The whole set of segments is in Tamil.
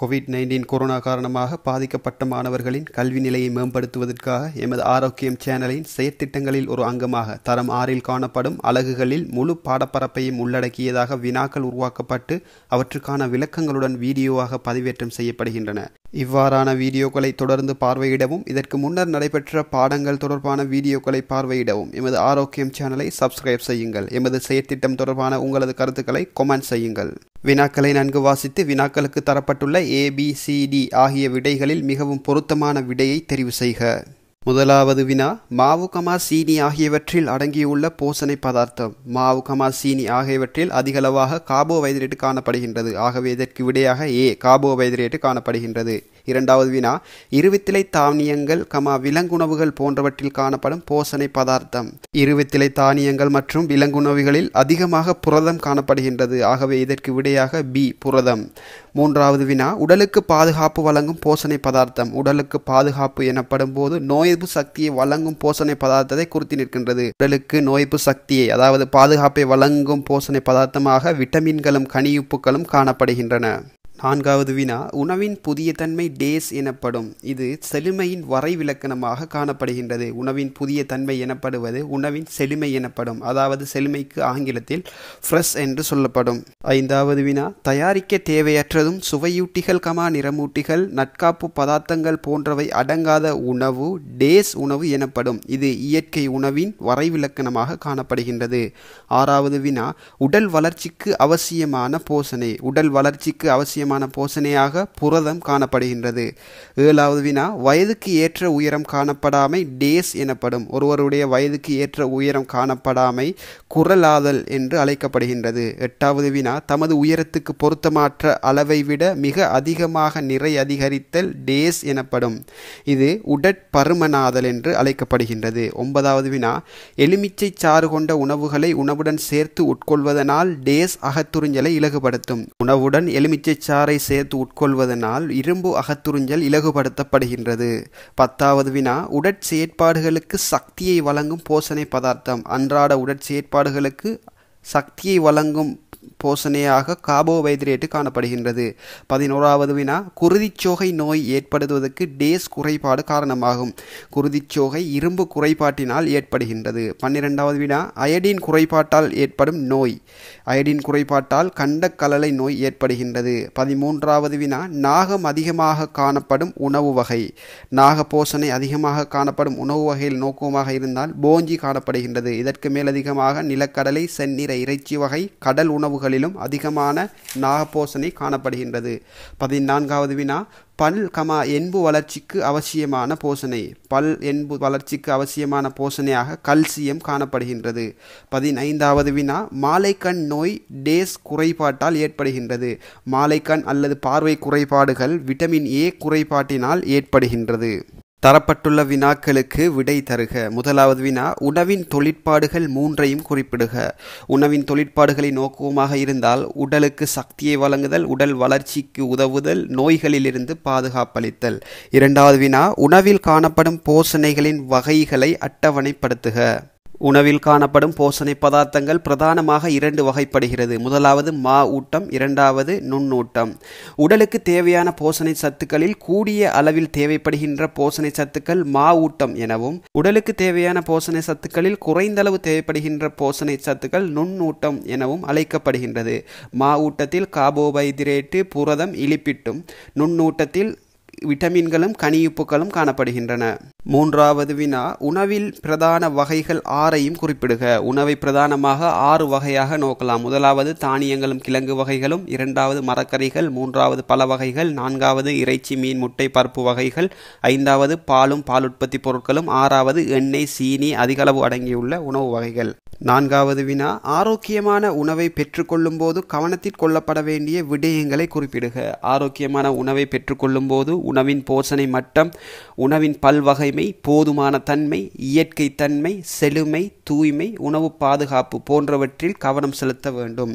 கோவிட் நைன்டீன் கொரோனா காரணமாக பாதிக்கப்பட்ட மாணவர்களின் கல்வி நிலையை மேம்படுத்துவதற்காக எமது ஆரோக்கியம் சேனலின் செயற்திட்டங்களில் ஒரு அங்கமாக தரம் ஆறில் காணப்படும் அலகுகளில் முழு பாடப்பரப்பையும் உள்ளடக்கியதாக வினாக்கள் உருவாக்கப்பட்டு அவற்றுக்கான விளக்கங்களுடன் வீடியோவாக பதிவேற்றம் செய்யப்படுகின்றன இவ்வாறான வீடியோக்களை தொடர்ந்து பார்வையிடவும் இதற்கு முன்னர் நடைபெற்ற பாடங்கள் தொடர்பான வீடியோக்களை பார்வையிடவும் எமது ஆரோக்கியம் சேனலை சப்ஸ்கிரைப் செய்யுங்கள் எமது செயற்திட்டம் தொடர்பான உங்களது கருத்துக்களை கொமெண்ட் செய்யுங்கள் வினாக்களை நன்கு வாசித்து வினாக்களுக்கு தரப்பட்டுள்ள ஏபிசிடி ஆகிய விடைகளில் மிகவும் பொருத்தமான விடையை தெரிவு செய்க முதலாவது வினா மாவு கமா சீனி ஆகியவற்றில் அடங்கியுள்ள போசனை பதார்த்தம் மாவு கமா சீனி ஆகியவற்றில் அதிகளவாக கார்போஹைட்ரேட் காணப்படுகின்றது ஆகவே இதற்கு விடையாக ஏ கார்போஹைட்ரேட் காணப்படுகின்றது இரண்டாவது வினா இருவித்திலை தானியங்கள் கமா விலங்குணவுகள் போன்றவற்றில் காணப்படும் போசனை பதார்த்தம் இருவித்திலை தானியங்கள் மற்றும் விலங்குணவுகளில் அதிகமாக புரதம் காணப்படுகின்றது ஆகவே இதற்கு விடையாக பி புரதம் மூன்றாவது வினா உடலுக்கு பாதுகாப்பு வழங்கும் போசனை பதார்த்தம் உடலுக்கு பாதுகாப்பு எனப்படும் போது நோய் நோய்ப்பு சக்தியை வழங்கும் போஷணை பதார்த்தத்தை குறித்து நிற்கின்றது உடலுக்கு நோய்ப்பு சக்தியை அதாவது பாதுகாப்பை வழங்கும் போஷணை பதார்த்தமாக விட்டமின்களும் கனியுப்புகளும் காணப்படுகின்றன நான்காவது வினா உணவின் புதிய தன்மை டேஸ் எனப்படும் இது செழுமையின் வரை விளக்கணமாக காணப்படுகின்றது உணவின் புதிய தன்மை எனப்படுவது உணவின் செழுமை எனப்படும் அதாவது செழுமைக்கு ஆங்கிலத்தில் ஃப்ரெஷ் என்று சொல்லப்படும் ஐந்தாவது வினா தயாரிக்க தேவையற்றதும் சுவையூட்டிகள் கமா நிறமூட்டிகள் நட்காப்பு பதார்த்தங்கள் போன்றவை அடங்காத உணவு டேஸ் உணவு எனப்படும் இது இயற்கை உணவின் வரை விளக்கணமாக காணப்படுகின்றது ஆறாவது வினா உடல் வளர்ச்சிக்கு அவசியமான போசனை உடல் வளர்ச்சிக்கு அவசியம் முக்கியமான போசனையாக புரதம் காணப்படுகின்றது ஏழாவது வினா வயதுக்கு ஏற்ற உயரம் காணப்படாமை டேஸ் எனப்படும் ஒருவருடைய வயதுக்கு ஏற்ற உயரம் காணப்படாமை குரலாதல் என்று அழைக்கப்படுகின்றது எட்டாவது வினா தமது உயரத்துக்கு பொருத்தமாற்ற அளவை விட மிக அதிகமாக நிறை அதிகரித்தல் டேஸ் எனப்படும் இது உடற்பருமனாதல் என்று அழைக்கப்படுகின்றது ஒன்பதாவது வினா எலுமிச்சை சாறு கொண்ட உணவுகளை உணவுடன் சேர்த்து உட்கொள்வதனால் டேஸ் அகத்துறிஞ்சலை இலகுபடுத்தும் உணவுடன் எலுமிச்சை சாறு கடாரை சேர்த்து உட்கொள்வதனால் இரும்பு அகத்துறிஞ்சல் இலகுபடுத்தப்படுகின்றது பத்தாவது வினா உடற்செயற்பாடுகளுக்கு சக்தியை வழங்கும் போசணை பதார்த்தம் அன்றாட உடற்செயற்பாடுகளுக்கு சக்தியை வழங்கும் போசனையாக கார்போஹைட்ரேட்டு காணப்படுகின்றது பதினோராவது வினா குருதிச்சோகை நோய் ஏற்படுவதற்கு டேஸ் குறைபாடு காரணமாகும் குருதிச்சோகை இரும்பு குறைபாட்டினால் ஏற்படுகின்றது பன்னிரெண்டாவது வினா அயடின் குறைபாட்டால் ஏற்படும் நோய் அயடின் குறைபாட்டால் கண்டக்கலலை நோய் ஏற்படுகின்றது பதிமூன்றாவது வினா நாகம் அதிகமாக காணப்படும் உணவு வகை நாக போசனை அதிகமாக காணப்படும் உணவு வகையில் நோக்கமாக இருந்தால் போஞ்சி காணப்படுகின்றது இதற்கு மேலதிகமாக நிலக்கடலை செந்நிற இறைச்சி வகை கடல் உணவு உணவுகளிலும் அதிகமான நாகபோசனை காணப்படுகின்றது பதினான்காவது வினா பல் கமா என்பு வளர்ச்சிக்கு அவசியமான போசனை பல் என்பு வளர்ச்சிக்கு அவசியமான போசனையாக கல்சியம் காணப்படுகின்றது பதினைந்தாவது வினா மாலைக்கண் நோய் டேஸ் குறைபாட்டால் ஏற்படுகின்றது மாலைக்கண் அல்லது பார்வை குறைபாடுகள் விட்டமின் ஏ குறைபாட்டினால் ஏற்படுகின்றது தரப்பட்டுள்ள வினாக்களுக்கு விடை தருக முதலாவது வினா உணவின் தொழிற்பாடுகள் மூன்றையும் குறிப்பிடுக உணவின் தொழிற்பாடுகளை நோக்கமாக இருந்தால் உடலுக்கு சக்தியை வழங்குதல் உடல் வளர்ச்சிக்கு உதவுதல் நோய்களிலிருந்து பாதுகாப்பளித்தல் இரண்டாவது வினா உணவில் காணப்படும் போசணைகளின் வகைகளை அட்டவணைப்படுத்துக உணவில் காணப்படும் போசணை பதார்த்தங்கள் பிரதானமாக இரண்டு வகைப்படுகிறது முதலாவது மா ஊட்டம் இரண்டாவது நுண்ணூட்டம் உடலுக்கு தேவையான போஷணை சத்துக்களில் கூடிய அளவில் தேவைப்படுகின்ற போஷணை சத்துக்கள் மா ஊட்டம் எனவும் உடலுக்கு தேவையான போஷணை சத்துக்களில் குறைந்தளவு தேவைப்படுகின்ற போஷணை சத்துக்கள் நுண்ணூட்டம் எனவும் அழைக்கப்படுகின்றது மா ஊட்டத்தில் கார்போஹைட்ரேட்டு புரதம் இழிப்பிட்டும் நுண்ணூட்டத்தில் விட்டமின்களும் கனியுப்புகளும் காணப்படுகின்றன மூன்றாவது வினா உணவில் பிரதான வகைகள் ஆறையும் குறிப்பிடுக உணவை பிரதானமாக ஆறு வகையாக நோக்கலாம் முதலாவது தானியங்களும் கிழங்கு வகைகளும் இரண்டாவது மரக்கறிகள் மூன்றாவது பல வகைகள் நான்காவது இறைச்சி மீன் முட்டை பருப்பு வகைகள் ஐந்தாவது பாலும் பால் உற்பத்தி பொருட்களும் ஆறாவது எண்ணெய் சீனி அதிகளவு அடங்கியுள்ள உணவு வகைகள் நான்காவது வினா ஆரோக்கியமான உணவை பெற்றுக்கொள்ளும் போது கவனத்தில் கொள்ளப்பட வேண்டிய விடயங்களை குறிப்பிடுக ஆரோக்கியமான உணவை பெற்றுக்கொள்ளும் போது உணவின் போஷணை மட்டம் உணவின் பல்வகைமை போதுமான தன்மை இயற்கை தன்மை செழுமை தூய்மை உணவு பாதுகாப்பு போன்றவற்றில் கவனம் செலுத்த வேண்டும்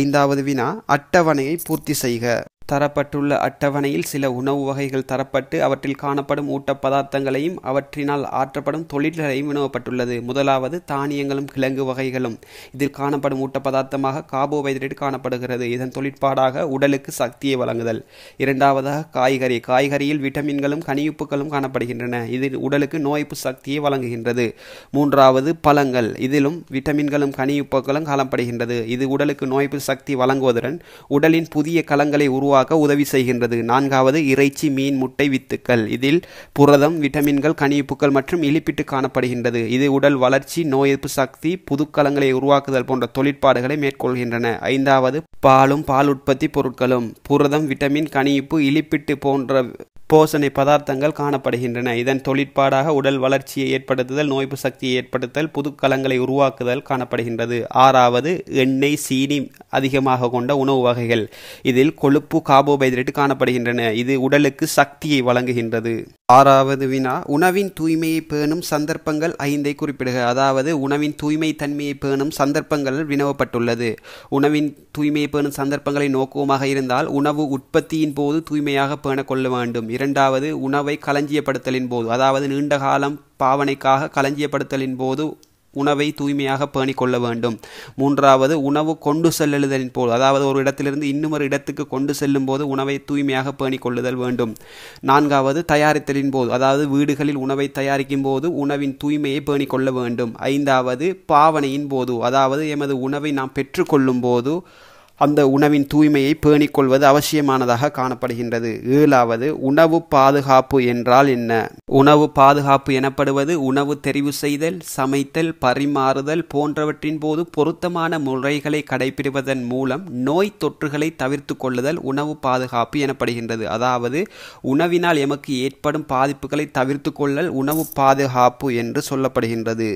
ஐந்தாவது வினா அட்டவணையை பூர்த்தி செய்க தரப்பட்டுள்ள அட்டவணையில் சில உணவு வகைகள் தரப்பட்டு அவற்றில் காணப்படும் ஊட்ட பதார்த்தங்களையும் அவற்றினால் ஆற்றப்படும் தொழில்களையும் வினவப்பட்டுள்ளது முதலாவது தானியங்களும் கிழங்கு வகைகளும் இதில் காணப்படும் ஊட்ட பதார்த்தமாக கார்போஹைட்ரேட் காணப்படுகிறது இதன் தொழிற்பாடாக உடலுக்கு சக்தியை வழங்குதல் இரண்டாவதாக காய்கறி காய்கறியில் விட்டமின்களும் கனியுப்புகளும் காணப்படுகின்றன இதில் உடலுக்கு நோய்ப்பு சக்தியை வழங்குகின்றது மூன்றாவது பழங்கள் இதிலும் விட்டமின்களும் கனியுப்புகளும் காணப்படுகின்றது இது உடலுக்கு நோய்ப்பு சக்தி வழங்குவதுடன் உடலின் புதிய களங்களை உருவாக்க உருவாக்க உதவி செய்கின்றது நான்காவது இறைச்சி மீன் முட்டை வித்துக்கள் இதில் புரதம் விட்டமின்கள் கனிப்புக்கள் மற்றும் இழிப்பிட்டு காணப்படுகின்றது இது உடல் வளர்ச்சி நோய் எதிர்ப்பு சக்தி புதுக்கலங்களை உருவாக்குதல் போன்ற தொழிற்பாடுகளை மேற்கொள்கின்றன ஐந்தாவது பாலும் பால் உற்பத்தி பொருட்களும் புரதம் விட்டமின் கனிப்பு இழிப்பிட்டு போன்ற போசணை பதார்த்தங்கள் காணப்படுகின்றன இதன் தொழிற்பாடாக உடல் வளர்ச்சியை ஏற்படுத்துதல் நோய்ப்பு சக்தியை ஏற்படுத்தல் புதுக்கலங்களை உருவாக்குதல் காணப்படுகின்றது ஆறாவது எண்ணெய் சீனி அதிகமாக கொண்ட உணவு வகைகள் இதில் கொழுப்பு கார்போஹைட்ரேட் காணப்படுகின்றன இது உடலுக்கு சக்தியை வழங்குகின்றது ஆறாவது வினா உணவின் தூய்மையை பேணும் சந்தர்ப்பங்கள் ஐந்தை குறிப்பிடுக அதாவது உணவின் தூய்மை தன்மையை பேணும் சந்தர்ப்பங்கள் வினவப்பட்டுள்ளது உணவின் தூய்மையை பேணும் சந்தர்ப்பங்களை நோக்கமாக இருந்தால் உணவு உற்பத்தியின் போது தூய்மையாக பேணக்கொள்ள வேண்டும் இரண்டாவது உணவை களஞ்சியப்படுத்தலின் போது அதாவது நீண்ட காலம் பாவனைக்காக களஞ்சியப்படுத்தலின் போது உணவை தூய்மையாக பேணி கொள்ள வேண்டும் மூன்றாவது உணவு கொண்டு செல்லுதலின் போது அதாவது ஒரு இடத்திலிருந்து இன்னுமொரு இடத்துக்கு கொண்டு செல்லும் போது உணவை தூய்மையாக பேணி கொள்ளுதல் வேண்டும் நான்காவது தயாரித்தலின் போது அதாவது வீடுகளில் உணவை தயாரிக்கும் போது உணவின் தூய்மையை பேணிக்கொள்ள வேண்டும் ஐந்தாவது பாவனையின் போது அதாவது எமது உணவை நாம் பெற்றுக்கொள்ளும் போது அந்த உணவின் தூய்மையை பேணிக்கொள்வது அவசியமானதாக காணப்படுகின்றது ஏழாவது உணவு பாதுகாப்பு என்றால் என்ன உணவு பாதுகாப்பு எனப்படுவது உணவு தெரிவு செய்தல் சமைத்தல் பரிமாறுதல் போன்றவற்றின் போது பொருத்தமான முறைகளை கடைபிடிப்பதன் மூலம் நோய் தொற்றுகளை தவிர்த்து கொள்ளுதல் உணவு பாதுகாப்பு எனப்படுகின்றது அதாவது உணவினால் எமக்கு ஏற்படும் பாதிப்புகளை தவிர்த்து கொள்ளல் உணவு பாதுகாப்பு என்று சொல்லப்படுகின்றது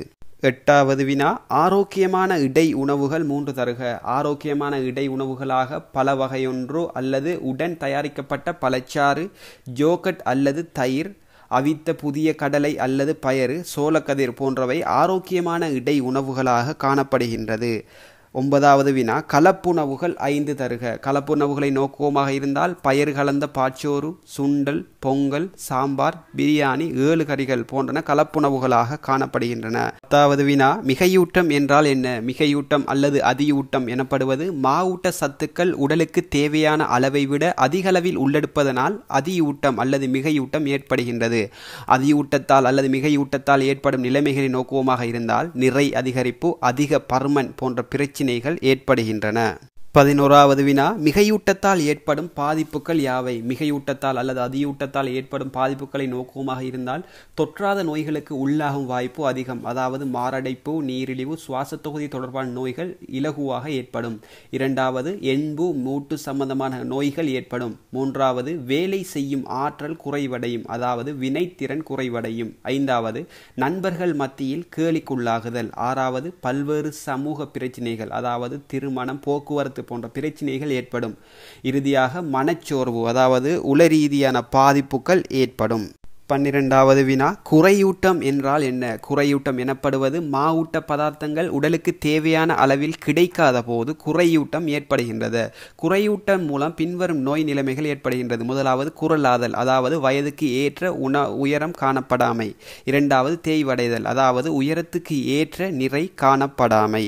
எட்டாவது வினா ஆரோக்கியமான இடை உணவுகள் மூன்று தருக ஆரோக்கியமான இடை உணவுகளாக பல வகையொன்று அல்லது உடன் தயாரிக்கப்பட்ட பழச்சாறு ஜோக்கட் அல்லது தயிர் அவித்த புதிய கடலை அல்லது பயறு சோளக்கதிர் போன்றவை ஆரோக்கியமான இடை உணவுகளாக காணப்படுகின்றது ஒன்பதாவது வினா கலப்புணவுகள் ஐந்து தருக கலப்புணவுகளை நோக்குவோமாக இருந்தால் பயிர் கலந்த பாச்சோறு சுண்டல் பொங்கல் சாம்பார் பிரியாணி ஏழு கறிகள் போன்றன கலப்புணவுகளாக காணப்படுகின்றன பத்தாவது வினா மிகையூட்டம் என்றால் என்ன மிகையூட்டம் அல்லது அதியூட்டம் எனப்படுவது மாவூட்ட சத்துக்கள் உடலுக்கு தேவையான அளவை விட அதிகளவில் உள்ளெடுப்பதனால் அதியூட்டம் அல்லது மிகையூட்டம் ஏற்படுகின்றது அதியூட்டத்தால் அல்லது மிகையூட்டத்தால் ஏற்படும் நிலைமைகளை நோக்குவோமாக இருந்தால் நிறை அதிகரிப்பு அதிக பருமன் போன்ற பிரச்சனை பிரச்சினைகள் ஏற்படுகின்றன பதினோராவது வினா மிகையூட்டத்தால் ஏற்படும் பாதிப்புகள் யாவை மிகையூட்டத்தால் அல்லது அதியூட்டத்தால் ஏற்படும் பாதிப்புகளை நோக்கமாக இருந்தால் தொற்றாத நோய்களுக்கு உள்ளாகும் வாய்ப்பு அதிகம் அதாவது மாரடைப்பு நீரிழிவு சுவாச தொகுதி தொடர்பான நோய்கள் இலகுவாக ஏற்படும் இரண்டாவது எண்பு மூட்டு சம்பந்தமான நோய்கள் ஏற்படும் மூன்றாவது வேலை செய்யும் ஆற்றல் குறைவடையும் அதாவது வினைத்திறன் குறைவடையும் ஐந்தாவது நண்பர்கள் மத்தியில் கேலிக்குள்ளாகுதல் ஆறாவது பல்வேறு சமூக பிரச்சினைகள் அதாவது திருமணம் போக்குவரத்து போக்குவரத்து போன்ற பிரச்சனைகள் ஏற்படும் இறுதியாக மனச்சோர்வு அதாவது உளரீதியான பாதிப்புகள் ஏற்படும் பன்னிரெண்டாவது வினா குறையூட்டம் என்றால் என்ன குறையூட்டம் எனப்படுவது மாவூட்ட பதார்த்தங்கள் உடலுக்கு தேவையான அளவில் கிடைக்காத போது குறையூட்டம் ஏற்படுகின்றது குறையூட்டம் மூலம் பின்வரும் நோய் நிலைமைகள் ஏற்படுகின்றது முதலாவது குரலாதல் அதாவது வயதுக்கு ஏற்ற உண உயரம் காணப்படாமை இரண்டாவது தேய்வடைதல் அதாவது உயரத்துக்கு ஏற்ற நிறை காணப்படாமை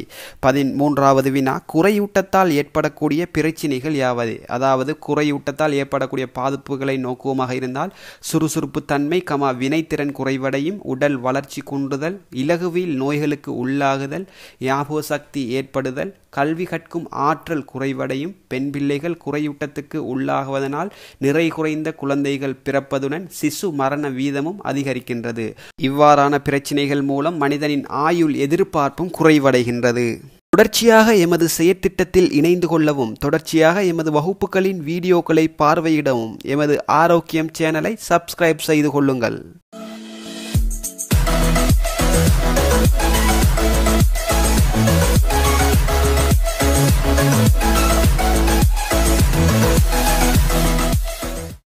பதிமூன்றாவது வினா குறையூட்டத்தால் ஏற்படக்கூடிய பிரச்சினைகள் யாவது அதாவது குறையூட்டத்தால் ஏற்படக்கூடிய பாதிப்புகளை நோக்குவமாக இருந்தால் சுறுசுறுப்பு தன்மை தன்மை கமா வினைத்திறன் குறைவடையும் உடல் வளர்ச்சி குன்றுதல் இலகுவில் நோய்களுக்கு உள்ளாகுதல் ஞாபக சக்தி ஏற்படுதல் கல்வி கற்கும் ஆற்றல் குறைவடையும் பெண் பிள்ளைகள் குறையூட்டத்துக்கு உள்ளாகுவதனால் நிறை குறைந்த குழந்தைகள் பிறப்பதுடன் சிசு மரண வீதமும் அதிகரிக்கின்றது இவ்வாறான பிரச்சினைகள் மூலம் மனிதனின் ஆயுள் எதிர்பார்ப்பும் குறைவடைகின்றது தொடர்ச்சியாக எமது செயற்திட்டத்தில் இணைந்து கொள்ளவும் தொடர்ச்சியாக எமது வகுப்புகளின் வீடியோக்களை பார்வையிடவும் எமது ஆரோக்கியம் சேனலை சப்ஸ்கிரைப் செய்து கொள்ளுங்கள்